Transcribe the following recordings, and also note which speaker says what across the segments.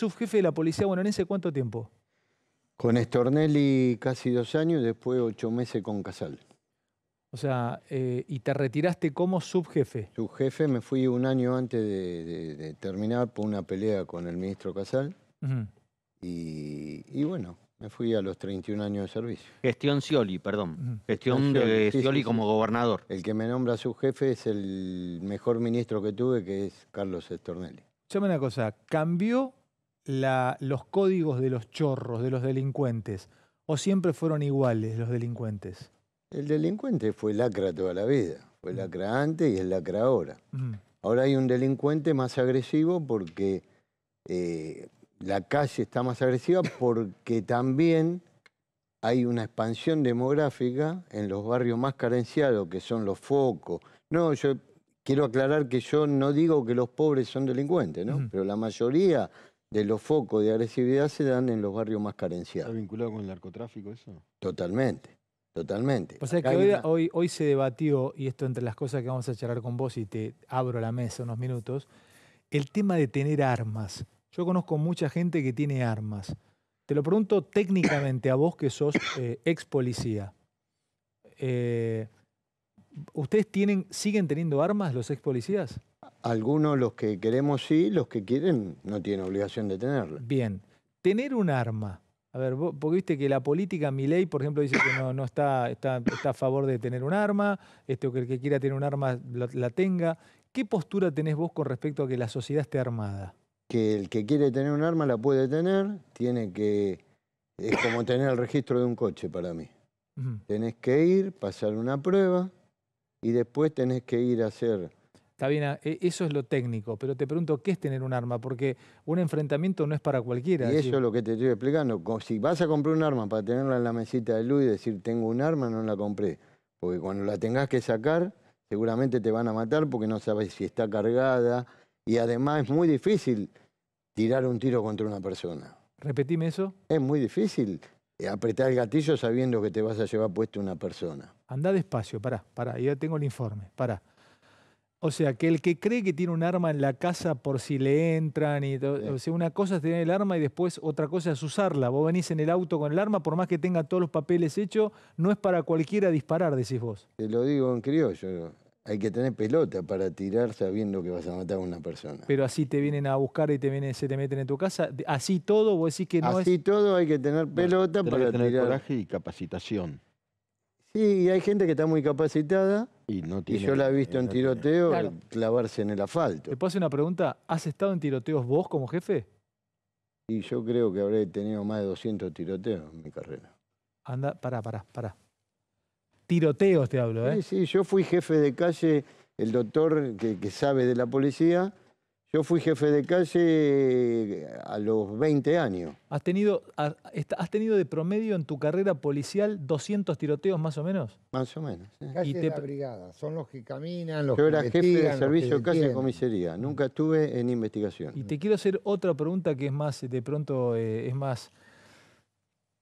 Speaker 1: subjefe de la policía bonaerense cuánto tiempo?
Speaker 2: Con Estornelli casi dos años, después ocho meses con Casal.
Speaker 1: O sea, eh, ¿y te retiraste como subjefe?
Speaker 2: Subjefe, me fui un año antes de, terminar por una pelea con el ministro Casal. y, bueno, me fui a los 31 años de servicio. Gestión Scioli, perdón. Gestión Scioli como gobernador. El que me nombra subjefe es el mejor ministro que tuve, que es Carlos Estornelli.
Speaker 1: Llame una cosa, ¿cambió la, los códigos de los chorros, de los delincuentes? ¿O siempre fueron iguales los delincuentes?
Speaker 2: El delincuente fue lacra toda la vida. Fue mm. lacra antes y es lacra ahora. Mm. Ahora hay un delincuente más agresivo porque eh, la calle está más agresiva porque también hay una expansión demográfica en los barrios más carenciados, que son los focos. No, yo quiero aclarar que yo no digo que los pobres son delincuentes, ¿no? Mm. Pero la mayoría de los focos de agresividad se dan en los barrios más carenciados. ¿Está vinculado con el narcotráfico eso? Totalmente, totalmente. O sea que
Speaker 1: hoy, hoy, se debatió, y esto entre las cosas que vamos a charlar con vos y te abro la mesa unos minutos, el tema de tener armas. Yo conozco mucha gente que tiene armas. Te lo pregunto técnicamente a vos que sos eh, ex policía. Eh, ¿Ustedes tienen, siguen teniendo armas
Speaker 2: los ex policías? algunos los que queremos sí, los que quieren no tienen obligación de tenerla.
Speaker 1: Bien, tener un arma. A ver, vos, porque viste que la política, mi ley, por ejemplo, dice que no, está, a favor de tener un arma, este, que el que quiera tener un arma la, tenga. ¿Qué postura tenés vos con respecto a que la sociedad esté armada?
Speaker 2: Que el que quiere tener un arma la puede tener, tiene que... Es como tener el registro de un coche para mí. Tenés que ir, pasar una prueba y después tenés que ir a hacer
Speaker 1: Está ah, e, eso es lo técnico, pero te pregunto, ¿qué es tener un arma? Porque un enfrentamiento no es para cualquiera. Y eso es
Speaker 2: lo que te estoy explicando. Si vas a comprar un arma para tenerla en la mesita de luz y decir, tengo un arma, no la compré. Porque cuando la tengas que sacar, seguramente te van a matar porque no sabes si está cargada. Y además es muy difícil tirar un tiro contra una persona. Repetime eso. Es muy difícil apretar el gatillo sabiendo que te vas a llevar puesto una persona.
Speaker 1: Anda despacio, pará, pará, ya tengo el informe, pará. O sea, que el que cree que tiene un arma en la casa por si le entran y todo, o sea, una cosa es tener el arma y después otra cosa es usarla. Vos venís en el auto con el arma, por más que tenga todos los papeles hechos, no es para cualquiera disparar, decís vos.
Speaker 2: Te lo digo en criollo, hay que tener pelota para tirar sabiendo que vas a matar a una persona.
Speaker 1: Pero así te vienen a buscar y te vienen, se te meten en tu casa,
Speaker 2: así todo vos decís que no es... Así todo hay que tener pelota para tener coraje y capacitación. Sí, hay gente que está muy capacitada. Y, yo la he visto en tiroteo clavarse en el asfalto. ¿Te
Speaker 1: puedo hacer una pregunta? ¿Has estado en tiroteos vos como jefe?
Speaker 2: Y yo creo que habré tenido más de 200 tiroteos en mi carrera.
Speaker 1: Anda, pará, pará, pará.
Speaker 2: Tiroteos te hablo, ¿eh? Sí, sí, yo fui jefe de calle, el doctor que sabe de la policía, yo fui jefe de calle eh, a los 20 años.
Speaker 1: ¿Has tenido, has tenido de promedio en tu carrera policial 200 tiroteos más o menos?
Speaker 2: Más o menos. la
Speaker 3: brigada, son los que caminan, los que Yo era jefe de
Speaker 2: servicio de calle y comisaría, nunca estuve en investigación. Y
Speaker 1: te quiero hacer otra pregunta que es más, de pronto, eh, es más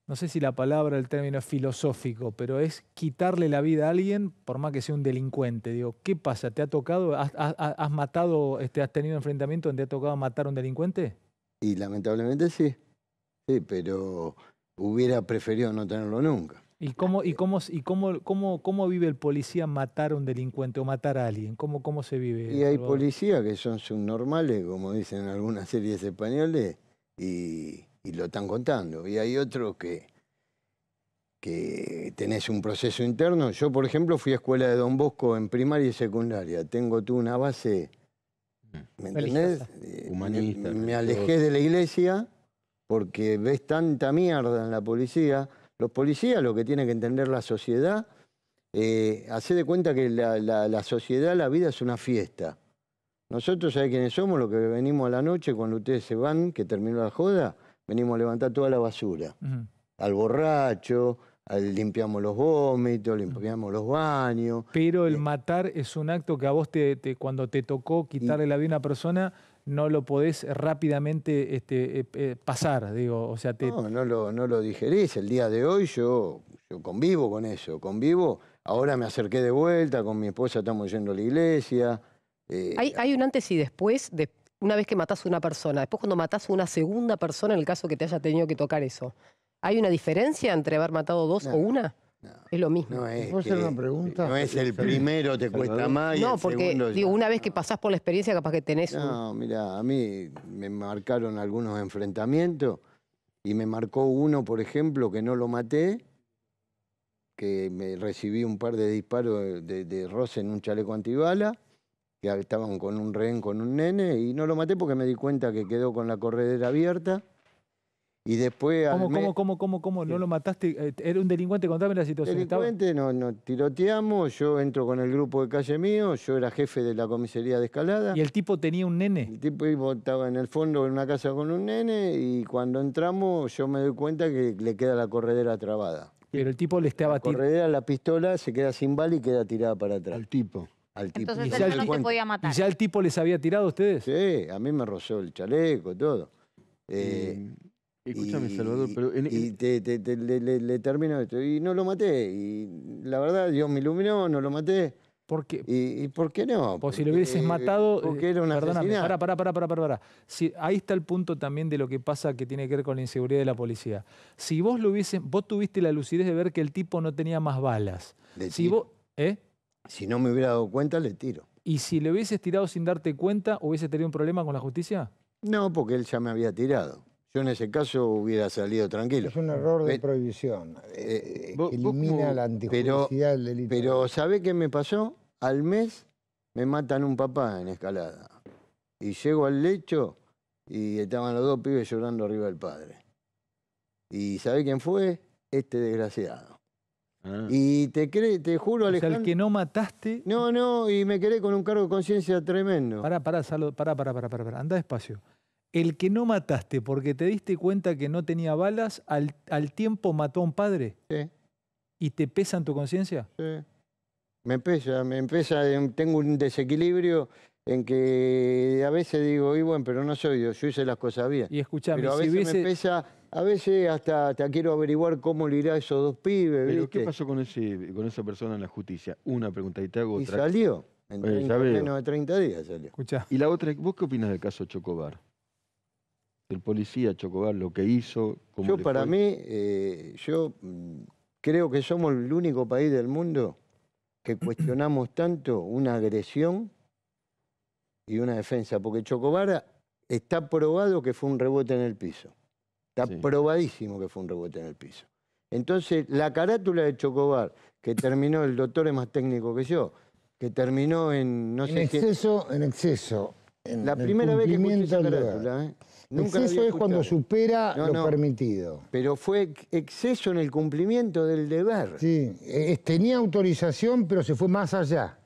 Speaker 1: no sé si la palabra, el término es filosófico, pero es quitarle la vida a alguien, por más que sea un delincuente. Digo, ¿qué pasa? ¿Te ha tocado? ¿Has, matado, este, has tenido enfrentamiento donde te ha tocado matar a un delincuente?
Speaker 2: Y lamentablemente sí. Sí, pero hubiera preferido no tenerlo nunca. ¿Y
Speaker 1: cómo, y cómo, y cómo, cómo, vive el policía matar a un delincuente o matar a alguien? ¿Cómo, cómo se vive? Y hay policías
Speaker 2: que son subnormales, como dicen algunas series españoles, y y lo están contando. Y hay otros que, que tenés un proceso interno. Yo, por ejemplo, fui a escuela de Don Bosco en primaria y secundaria. Tengo tú una base, ¿me mm. entendés? Eh, me, alejé de la iglesia porque ves tanta mierda en la policía. Los policías lo que tiene que entender la sociedad, eh, hace de cuenta que la, sociedad, la vida es una fiesta. Nosotros, ¿sabés quiénes somos? Los que venimos a la noche cuando ustedes se van, que terminó la joda, venimos a levantar toda la basura. Al borracho, limpiamos los vómitos, limpiamos los baños. Pero el eh,
Speaker 1: matar es
Speaker 2: un acto que a vos te,
Speaker 1: cuando te tocó quitarle la vida a una persona, no lo podés rápidamente este, eh, eh, pasar, digo, o sea, No,
Speaker 2: no lo, no digerís, el día de hoy yo, yo convivo con eso, convivo, ahora me acerqué de vuelta, con mi esposa estamos yendo a la iglesia. ¿Hay,
Speaker 1: ¿Hay, un antes y después de, una vez que matas a una persona, después cuando matas a una segunda persona en el caso que te haya tenido que tocar eso, ¿hay una diferencia entre haber matado dos o una? es lo mismo. No es, no
Speaker 2: es el primero te cuesta más No, porque digo,
Speaker 1: una vez que pasás por la experiencia capaz que tenés... No,
Speaker 2: mira, a mí me marcaron algunos enfrentamientos y me marcó uno, por ejemplo, que no lo maté, que me recibí un par de disparos de, de roce en un chaleco antibala que estaban con un rehén, con un nene, y no lo maté porque me di cuenta que quedó con la corredera abierta. Y después... ¿Cómo,
Speaker 1: cómo, cómo, cómo, ¿No lo mataste? Eh, ¿Era un delincuente? Contame la situación. Delincuente,
Speaker 2: no, no, tiroteamos, yo entro con el grupo de calle mío, yo era jefe de la comisaría de escalada. ¿Y el tipo tenía un nene? El tipo estaba en el fondo en una casa con un nene y cuando entramos yo me doy cuenta que le queda la corredera trabada. Pero el tipo le estaba tirando. La corredera, la pistola, se queda sin bala y queda tirada para atrás. El tipo. Entonces no te podía matar. ¿Y ya el tipo les había tirado a ustedes? Sí, a mí me roció el chaleco, todo. Eh, escúchame, Salvador, pero... y le, le, termino esto. Y no lo maté. Y la verdad, Dios me iluminó, no lo maté. ¿Por ¿Y, por qué no? Porque si lo hubieses eh, matado... Porque eh, era una Perdóname, pará, pará, pará, pará, pará. Si, ahí está el punto también de lo que
Speaker 1: pasa que tiene que ver con la inseguridad de la policía. Si vos lo hubiesen... Vos tuviste la lucidez de ver que el tipo no tenía más balas. si vos... ¿Eh?
Speaker 2: Si no me hubiera dado cuenta, le tiro.
Speaker 1: ¿Y si le hubieses tirado sin darte cuenta, hubiese tenido un problema con la justicia?
Speaker 2: No, porque él ya me había tirado. Yo en ese caso hubiera salido tranquilo. Es un error de prohibición. Eh, elimina la antijuridicidad del delito. Pero ¿sabe qué me pasó? Al mes me matan un papá en escalada. Y llego al lecho y estaban los dos pibes llorando arriba del padre. ¿Y sabe quién fue? Este desgraciado. Ah. Y te, te juro, Alejandro. O el que
Speaker 1: no mataste.
Speaker 2: No, no, y me quedé con un cargo de
Speaker 1: conciencia tremendo. Pará, pará, Salud. pará, pará, pará, pará, anda despacio. El que no mataste porque te diste cuenta que no tenía balas, al, tiempo mató a un padre. Sí. ¿Y te pesa en tu conciencia?
Speaker 2: Sí. Me pesa, me pesa, tengo un desequilibrio en que a veces digo, y bueno, pero no soy yo, yo hice las cosas bien. Y escuchame, pero a veces si me pesa a veces hasta, te quiero averiguar cómo le irá a esos dos pibes. Pero, ¿qué pasó con, esa persona en la justicia? Una pregunta y te hago otra. Y salió. En eh, menos de 30 días salió. Y la otra, ¿vos qué opinas del caso Chocobar? El policía Chocobar, lo que hizo. yo, para mí, eh, yo mm, creo que somos el único país del mundo que cuestionamos tanto una agresión y una defensa, porque Chocobar está probado que fue un rebote en el piso. Está probadísimo que fue un rebote en el piso. Entonces, la carátula de Chocobar, que terminó, el doctor es más técnico que yo, que terminó en, en exceso,
Speaker 3: En exceso, La primera vez que escuché carátula, ¿eh?
Speaker 2: Nunca exceso es cuando
Speaker 3: supera lo permitido.
Speaker 2: Pero fue exceso en el cumplimiento del deber.
Speaker 3: Sí, e-, tenía autorización, pero se fue más allá.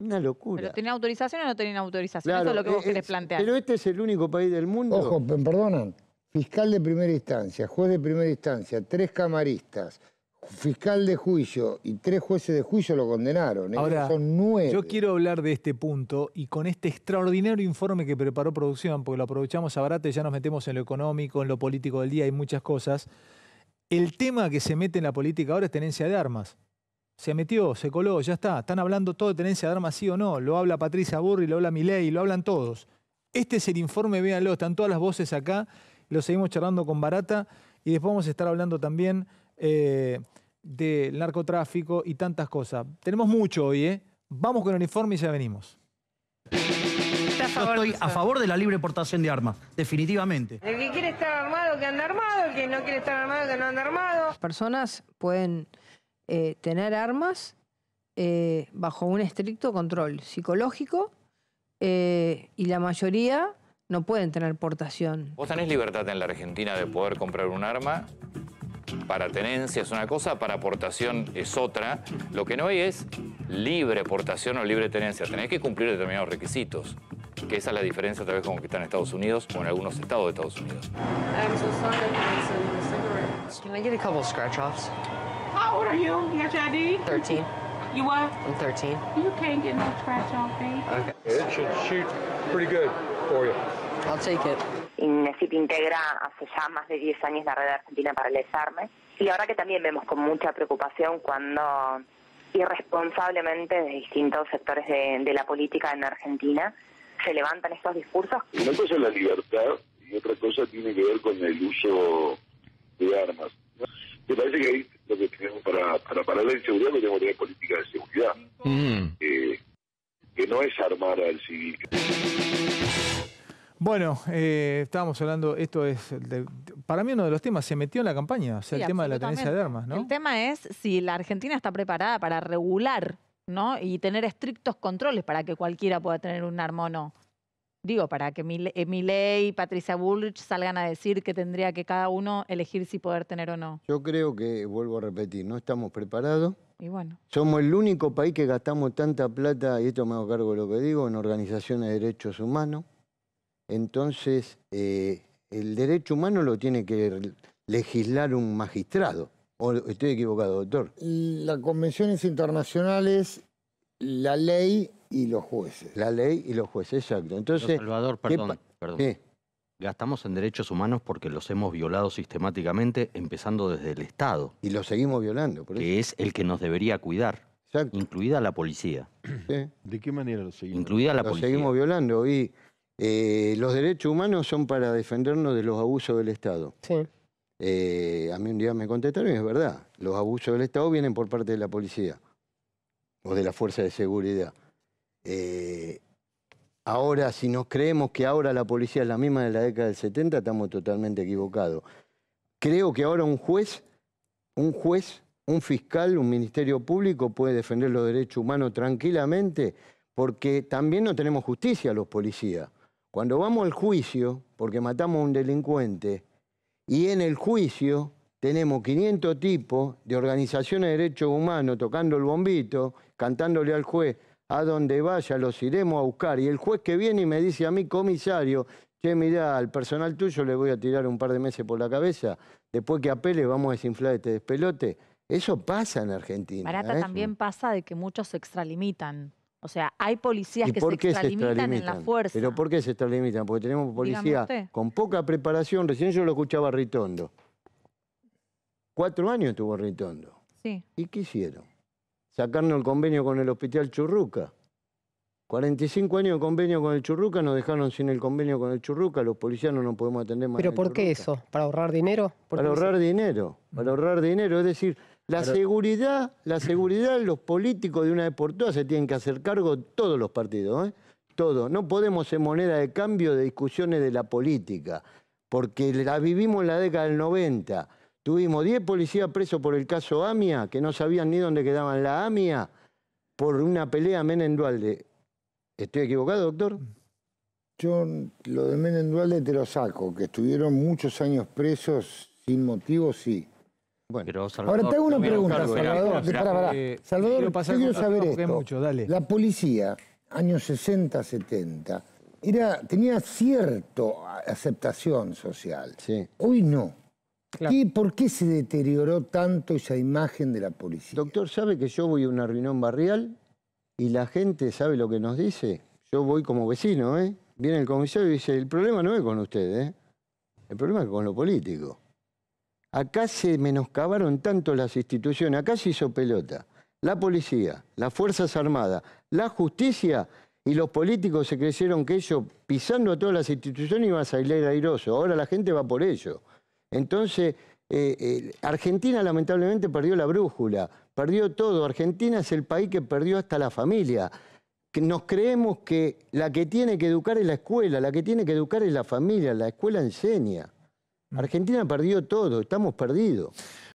Speaker 3: Una locura.
Speaker 1: ¿Pero tenía autorización o no tenía autorización? Eso es lo que vos e-, querés plantear. Pero
Speaker 2: este es el único país del mundo. Ojo, perdonan
Speaker 3: fiscal de primera instancia, juez de primera instancia, tres camaristas, fiscal de juicio y tres jueces de juicio lo condenaron. Ahora, son nueve. Yo
Speaker 1: quiero hablar de este punto y con este extraordinario informe que preparó producción, porque lo aprovechamos a y ya nos metemos en lo económico, en lo político del día, y muchas cosas. El tema que se mete en la política ahora es tenencia de armas. Se metió, se coló, ya está. Están hablando todo de tenencia de armas, sí o no. Lo habla Patricia Burri, lo habla Milei, lo hablan todos. Este es el informe, véanlo, están todas las voces acá lo seguimos charlando con Barata y después vamos a estar hablando también eh, del narcotráfico y tantas cosas. Tenemos mucho hoy, ¿eh? Vamos con el uniforme y ya venimos.
Speaker 2: Yo estoy a favor de la libre portación de armas, definitivamente.
Speaker 3: El que quiere estar armado, que anda armado, el que no quiere estar armado, que no anda armado. Las
Speaker 1: personas pueden eh, tener armas eh, bajo un estricto control psicológico y la mayoría no pueden tener portación. Vos tenés libertad en la Argentina de poder comprar un arma. Para tenencia es una cosa, para portación es otra. Lo que no hay es libre portación o libre tenencia. Tenés que cumplir determinados requisitos. Que esa es la diferencia tal vez con que está en Estados Unidos o en algunos estados de Estados Unidos.
Speaker 3: scratch offs? You what? 13. You can't get no scratch on face. Okay. It should shoot pretty good for you. I'll take it. INESIP integra hace
Speaker 1: ya más de 10 años la Red Argentina para el Desarme. Y ahora que también vemos con mucha preocupación cuando irresponsablemente de distintos sectores de, de la política en Argentina se levantan estos discursos. Una
Speaker 3: cosa es la libertad y otra cosa tiene que ver con el uso de armas lo que tenemos para, para parar la inseguridad lo tenemos que tener política de seguridad, mm. eh, que no es armar al civil.
Speaker 1: Bueno, eh, estábamos hablando, esto es, para mí uno de los temas, se metió en la campaña, o sea, el tema de la tenencia de armas, ¿no? El tema es si la Argentina está preparada para regular, ¿no? Y tener estrictos controles para que cualquiera pueda tener un arma o no digo, para que Miley eh, y Patricia Bullrich salgan a decir que tendría que cada uno elegir si poder tener o no.
Speaker 2: Yo creo que, vuelvo a repetir, no estamos preparados. Y bueno. Somos el único país que gastamos tanta plata, y esto me hago cargo de lo que digo, en organizaciones de derechos humanos. Entonces, eh, el derecho humano lo tiene que legislar un magistrado. ¿O estoy equivocado, doctor? Las convenciones internacionales la ley y los jueces. La ley y los jueces, exacto. Entonces, Salvador, perdón, Gastamos en derechos humanos porque los hemos violado sistemáticamente, empezando desde el Estado. Y los seguimos violando, por eso. Que es el que nos debería cuidar. Incluida la policía. ¿De qué manera los seguimos? Incluida la seguimos violando. Y eh, los derechos humanos son para defendernos de los abusos del Estado. Sí. Eh, a mí un día me contestaron y es verdad. Los abusos del Estado vienen por parte de la policía o de la fuerza de seguridad. Eh, ahora, si nos creemos que ahora la policía es la misma de la década del 70, estamos totalmente equivocados. Creo que ahora un juez, un juez, un fiscal, un ministerio público puede defender los derechos humanos tranquilamente porque también no tenemos justicia los policías. Cuando vamos al juicio, porque matamos a un delincuente, y en el juicio tenemos 500 tipos de organizaciones de derechos humanos tocando el bombito, cantándole al juez, a donde vaya los iremos a buscar. Y el juez que viene y me dice a mí, comisario, che, mirá, al personal tuyo le voy a tirar un par de meses por la cabeza, después que apele vamos a desinflar este despelote. Eso pasa en Argentina. Barata ¿eh? también
Speaker 1: pasa de que muchos se extralimitan. O sea, hay policías que se extralimitan,
Speaker 2: en la fuerza. ¿Pero por qué se extralimitan? Porque tenemos policías con poca preparación. Recién yo lo escuchaba Ritondo Cuatro años estuvo Ritondo. Sí. ¿Y qué hicieron? Sacarnos el convenio con el Hospital Churruca. 45 años de convenio con el Churruca, nos dejaron sin el convenio con el Churruca, los policías no nos podemos atender más. ¿Pero por
Speaker 1: qué eso? ¿Para ahorrar dinero? Para ahorrar
Speaker 2: dinero, para mm. ahorrar dinero. Es decir, la seguridad, la seguridad, los políticos de una vez por todas se tienen que hacer cargo todos los partidos, ¿eh? Todo. No podemos ser moneda de cambio de discusiones de la política, porque la vivimos en la década del 90 Tuvimos 10 policías presos por el caso AMIA, que no sabían ni dónde quedaban la AMIA, por una pelea Menendualde. ¿Estoy equivocado, doctor?
Speaker 3: Yo lo de Menendualde te lo saco, que estuvieron muchos años presos sin motivo, sí. Bueno, ahora te hago una pregunta, Salvador. Eh, Salvador, quiero saber esto. La policía, años 60, 70, era, tenía cierta aceptación social. Sí. Hoy no. ¿Y por qué se deterioró tanto esa imagen de la
Speaker 2: policía? Doctor, ¿sabe que yo voy a una reunión barrial y la gente sabe lo que nos dice? Yo voy como vecino, ¿eh? Viene el comisario y dice, el problema no es con ustedes, ¿eh? el problema es con lo político. Acá se menoscabaron tanto las instituciones, acá se hizo pelota. La policía, las Fuerzas Armadas, la justicia y los políticos se creyeron que ellos, pisando a todas las instituciones, iban a salir airoso. Ahora la gente va por ello. Entonces, eh, eh, Argentina lamentablemente perdió la brújula, perdió todo. Argentina es el país que perdió hasta la familia. Nos creemos que la que tiene que educar es la escuela, la que tiene que educar es la familia, la escuela enseña. Mm. Argentina perdió todo, estamos perdidos.